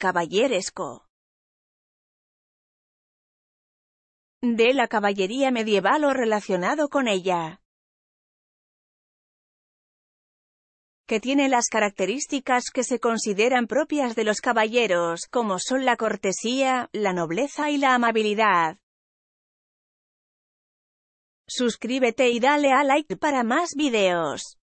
caballeresco. De la caballería medieval o relacionado con ella. que tiene las características que se consideran propias de los caballeros, como son la cortesía, la nobleza y la amabilidad. Suscríbete y dale a like para más videos.